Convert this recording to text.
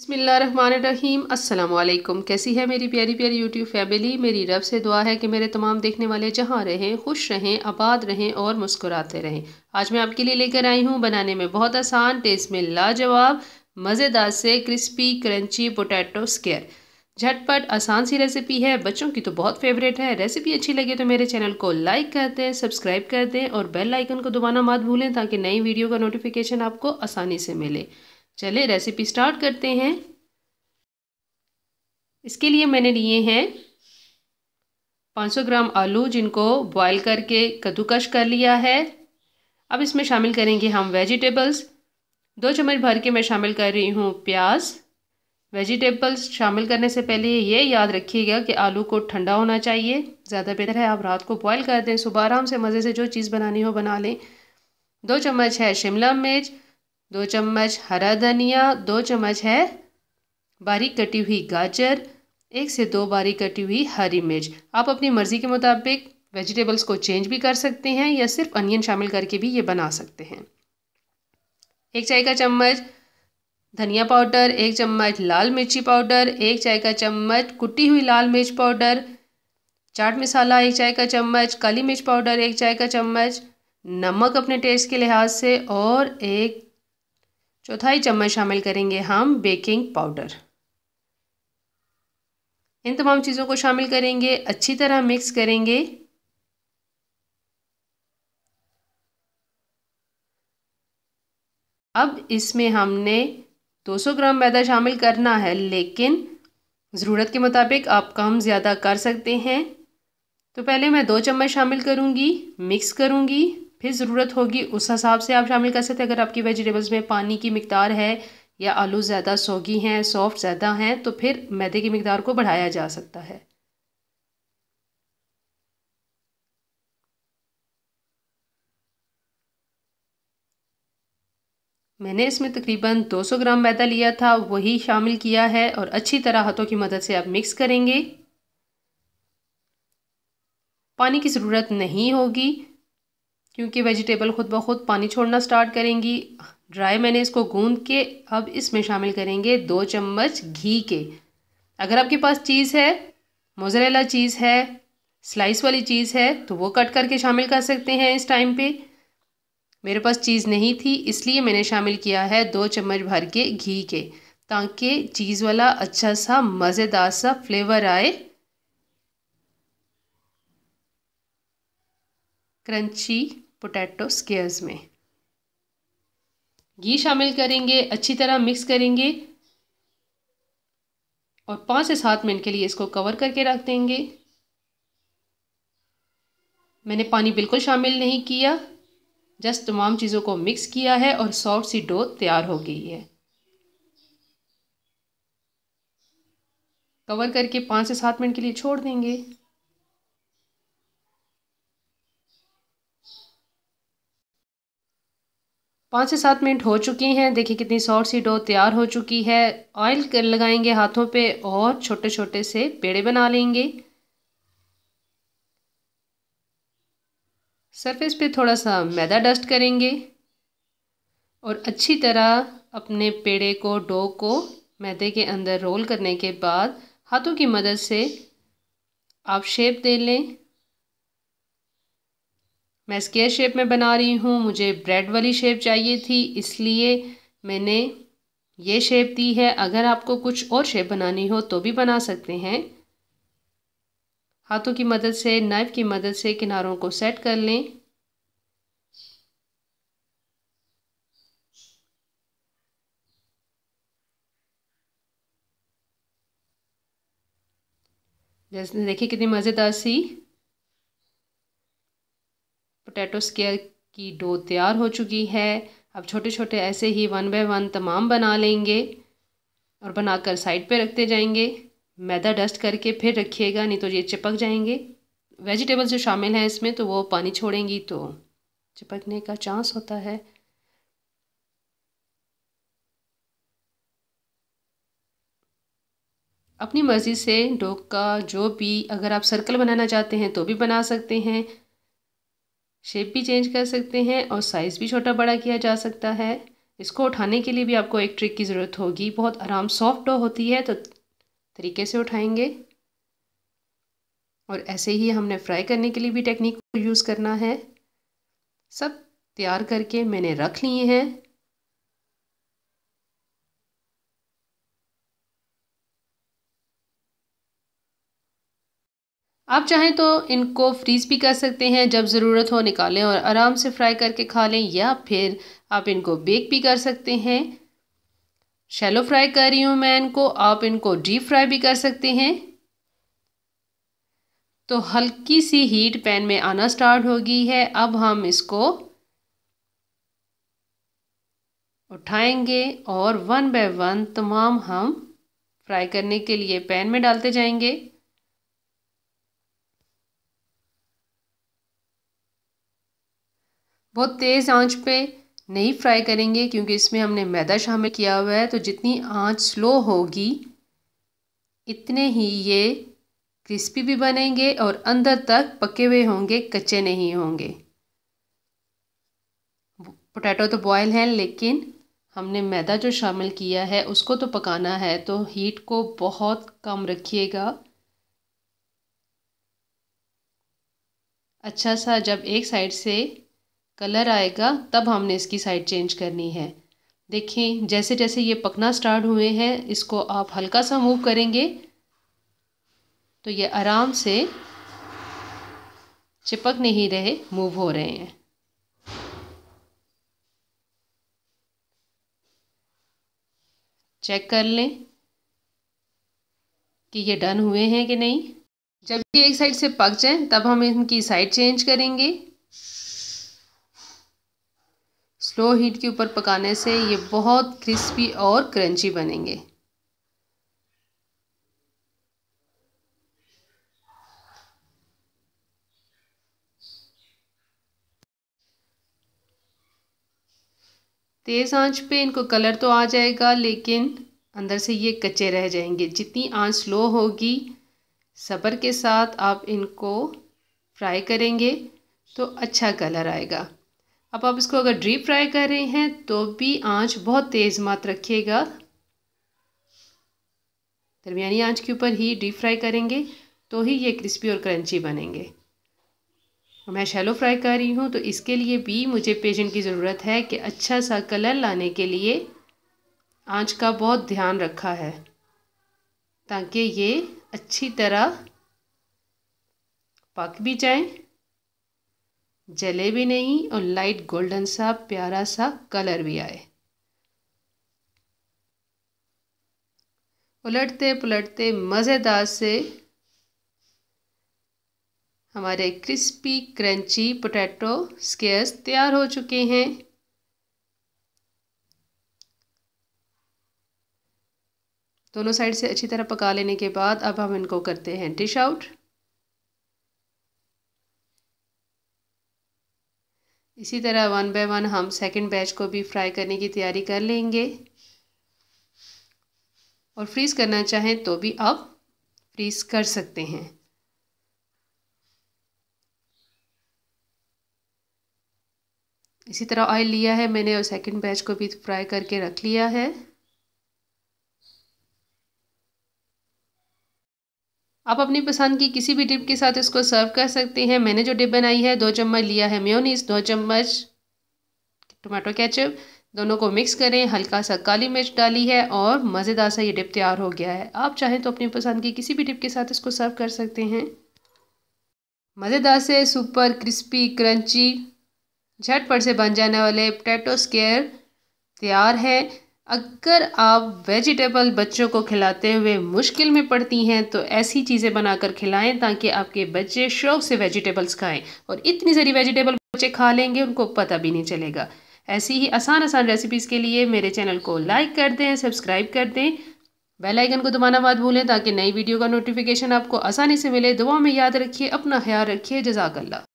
बसमीम अल्लाम कैसी है मेरी प्यारी प्यारी यूट्यूब फैमिली मेरी रब से दुआ है कि मेरे तमाम देखने वाले जहाँ रहें खुश रहें आबाद रहें और मुस्कुराते रहें आज मैं आपके लिए लेकर आई हूँ बनाने में बहुत आसान टेस्ट में लाजवाब मज़ेदार से क्रिस्पी क्रंची पोटैटो स्केयर झटपट आसान सी रेसिपी है बच्चों की तो बहुत फेवरेट है रेसिपी अच्छी लगे तो मेरे चैनल को लाइक कर दें सब्सक्राइब कर दें और बेल आइकन को दोबारा मत भूलें ताकि नई वीडियो का नोटिफिकेशन आपको आसानी से मिले चले रेसिपी स्टार्ट करते हैं इसके लिए मैंने लिए हैं 500 ग्राम आलू जिनको बॉईल करके कद्दूकश कर लिया है अब इसमें शामिल करेंगे हम वेजिटेबल्स दो चम्मच भर के मैं शामिल कर रही हूँ प्याज वेजिटेबल्स शामिल करने से पहले ये याद रखिएगा कि आलू को ठंडा होना चाहिए ज़्यादा बेहतर है आप रात को बॉईल कर दें सुबह आराम से मज़े से जो चीज़ बनानी हो बना लें दो चम्मच है शिमला मिर्च दो चम्मच हरा धनिया दो चम्मच है बारीक कटी हुई गाजर एक से दो बारीक कटी हुई हरी मिर्च आप अपनी मर्ज़ी के मुताबिक वेजिटेबल्स को चेंज भी कर सकते हैं या सिर्फ अनियन शामिल करके भी ये बना सकते हैं एक चाय का चम्मच धनिया पाउडर एक चम्मच लाल मिर्ची पाउडर एक चाय का चम्मच कुटी हुई लाल मिर्च पाउडर चाट मसाला एक चाय का चम्मच काली मिर्च पाउडर एक चाय का चम्मच नमक अपने टेस्ट के लिहाज से और एक चौथाई चम्मच शामिल करेंगे हम बेकिंग पाउडर इन तमाम चीज़ों को शामिल करेंगे अच्छी तरह मिक्स करेंगे अब इसमें हमने 200 ग्राम मैदा शामिल करना है लेकिन ज़रूरत के मुताबिक आप कम ज़्यादा कर सकते हैं तो पहले मैं दो चम्मच शामिल करूँगी मिक्स करूँगी फिर ज़रूरत होगी उस हिसाब से आप शामिल कर सकते हैं अगर आपकी वेजिटेबल्स में पानी की मकदार है या आलू ज़्यादा सोगी हैं सॉफ्ट ज़्यादा हैं तो फिर मैदे की मकदार को बढ़ाया जा सकता है मैंने इसमें तकरीबन 200 ग्राम मैदा लिया था वही शामिल किया है और अच्छी तरह हाथों की मदद से आप मिक्स करेंगे पानी की ज़रूरत नहीं होगी क्योंकि वेजिटेबल खुद ब खुद पानी छोड़ना स्टार्ट करेंगी ड्राई मैंने इसको गूंद के अब इसमें शामिल करेंगे दो चम्मच घी के अगर आपके पास चीज़ है मोजरेला चीज़ है स्लाइस वाली चीज़ है तो वो कट करके शामिल कर सकते हैं इस टाइम पे मेरे पास चीज़ नहीं थी इसलिए मैंने शामिल किया है दो चम्मच भर के घी के ताकि चीज़ वाला अच्छा सा मज़ेदार सा फ्लेवर आए क्रंची पोटैटो स्केयर्स में घी शामिल करेंगे अच्छी तरह मिक्स करेंगे और पाँच से सात मिनट के लिए इसको कवर करके रख देंगे मैंने पानी बिल्कुल शामिल नहीं किया जस्ट तमाम चीज़ों को मिक्स किया है और सॉफ्ट सी डो तैयार हो गई है कवर करके पाँच से सात मिनट के लिए छोड़ देंगे पाँच से सात मिनट हो चुके हैं देखिए कितनी सॉफ्ट सी डो तैयार हो चुकी है ऑयल लगाएंगे हाथों पे और छोटे छोटे से पेड़े बना लेंगे सरफेस पे थोड़ा सा मैदा डस्ट करेंगे और अच्छी तरह अपने पेड़े को डो को मैदे के अंदर रोल करने के बाद हाथों की मदद से आप शेप दे लें मैं स्केयर शेप में बना रही हूँ मुझे ब्रेड वाली शेप चाहिए थी इसलिए मैंने ये शेप दी है अगर आपको कुछ और शेप बनानी हो तो भी बना सकते हैं हाथों की मदद से नाइफ़ की मदद से किनारों को सेट कर लें जैसे देखिए कितनी मज़ेदार सी पोटैटो स्केयर की डो तैयार हो चुकी है अब छोटे छोटे ऐसे ही वन बाय वन तमाम बना लेंगे और बनाकर साइड पे रखते जाएंगे मैदा डस्ट करके फिर रखिएगा नहीं तो ये चिपक जाएंगे वेजिटेबल्स जो शामिल हैं इसमें तो वो पानी छोड़ेंगी तो चिपकने का चांस होता है अपनी मर्ज़ी से डोक का जो भी अगर आप सर्कल बनाना चाहते हैं तो भी बना सकते हैं शेप भी चेंज कर सकते हैं और साइज़ भी छोटा बड़ा किया जा सकता है इसको उठाने के लिए भी आपको एक ट्रिक की ज़रूरत होगी बहुत आराम सॉफ्ट डो होती है तो तरीके से उठाएंगे और ऐसे ही हमने फ्राई करने के लिए भी टेक्निक को यूज़ करना है सब तैयार करके मैंने रख लिए हैं आप चाहें तो इनको फ्रीज़ भी कर सकते हैं जब ज़रूरत हो निकालें और आराम से फ्राई करके खा लें या फिर आप इनको बेक भी कर सकते हैं शैलो फ्राई कर रही हूँ मैं इनको आप इनको डीप फ्राई भी कर सकते हैं तो हल्की सी हीट पैन में आना स्टार्ट हो गई है अब हम इसको उठाएंगे और वन बाय वन तमाम हम फ्राई करने के लिए पैन में डालते जाएंगे बहुत तेज़ आंच पे नहीं फ्राई करेंगे क्योंकि इसमें हमने मैदा शामिल किया हुआ है तो जितनी आंच स्लो होगी इतने ही ये क्रिस्पी भी बनेंगे और अंदर तक पके हुए होंगे कच्चे नहीं होंगे पोटैटो तो बॉयल हैं लेकिन हमने मैदा जो शामिल किया है उसको तो पकाना है तो हीट को बहुत कम रखिएगा अच्छा सा जब एक साइड से कलर आएगा तब हमने इसकी साइड चेंज करनी है देखें जैसे जैसे ये पकना स्टार्ट हुए हैं इसको आप हल्का सा मूव करेंगे तो ये आराम से चिपक नहीं रहे मूव हो रहे हैं चेक कर लें कि ये डन हुए हैं कि नहीं जब ये एक साइड से पक जाए तब हम इनकी साइड चेंज करेंगे स्लो हीट के ऊपर पकाने से ये बहुत क्रिस्पी और क्रंची बनेंगे तेज़ आंच पे इनको कलर तो आ जाएगा लेकिन अंदर से ये कच्चे रह जाएंगे जितनी आंच स्लो होगी सबर के साथ आप इनको फ्राई करेंगे तो अच्छा कलर आएगा अब आप इसको अगर डीप फ्राई कर रहे हैं तो भी आंच बहुत तेज़ मात रखिएगा दरमियानी आंच के ऊपर ही डीप फ्राई करेंगे तो ही ये क्रिस्पी और क्रंची बनेंगे मैं शैलो फ्राई कर रही हूँ तो इसके लिए भी मुझे पेशेंट की ज़रूरत है कि अच्छा सा कलर लाने के लिए आंच का बहुत ध्यान रखा है ताकि ये अच्छी तरह पक भी जाए जले भी नहीं और लाइट गोल्डन सा प्यारा सा कलर भी आए उलटते पुलटते मज़ेदार से हमारे क्रिस्पी क्रंची पोटैटो स्केयर्स तैयार हो चुके हैं दोनों साइड से अच्छी तरह पका लेने के बाद अब हम इनको करते हैं डिश आउट इसी तरह वन बाय वन हम सेकंड बैच को भी फ्राई करने की तैयारी कर लेंगे और फ्रीज़ करना चाहें तो भी आप फ्रीज़ कर सकते हैं इसी तरह ऑयल लिया है मैंने और सेकंड बैच को भी फ्राई करके रख लिया है आप अपनी पसंद की किसी भी डिप के साथ इसको सर्व कर सकते हैं मैंने जो डिप बनाई है दो चम्मच लिया है म्योनीस दो चम्मच टोमेटो कैचअप दोनों को मिक्स करें हल्का सा काली मिर्च डाली है और मज़ेदार सा ये डिप तैयार हो गया है आप चाहें तो अपनी पसंद की किसी भी डिप के साथ इसको सर्व कर सकते हैं मज़ेदार से सुपर क्रिस्पी क्रंची झटपट से बन जाने वाले पोटैटो स्केयर तैयार है अगर आप वेजिटेबल बच्चों को खिलाते हुए मुश्किल में पड़ती हैं तो ऐसी चीज़ें बनाकर खिलाएं ताकि आपके बच्चे शौक से वेजिटेबल्स खाएं और इतनी सारी वेजिटेबल बच्चे खा लेंगे उनको पता भी नहीं चलेगा ऐसी ही आसान आसान रेसिपीज़ के लिए मेरे चैनल को लाइक कर दें सब्सक्राइब कर दें बेल आइकन को दबाना मत भूलें ताकि नई वीडियो का नोटिफिकेशन आपको आसानी से मिले दुआ में याद रखिए अपना ख्याल रखिए जजाकल्ला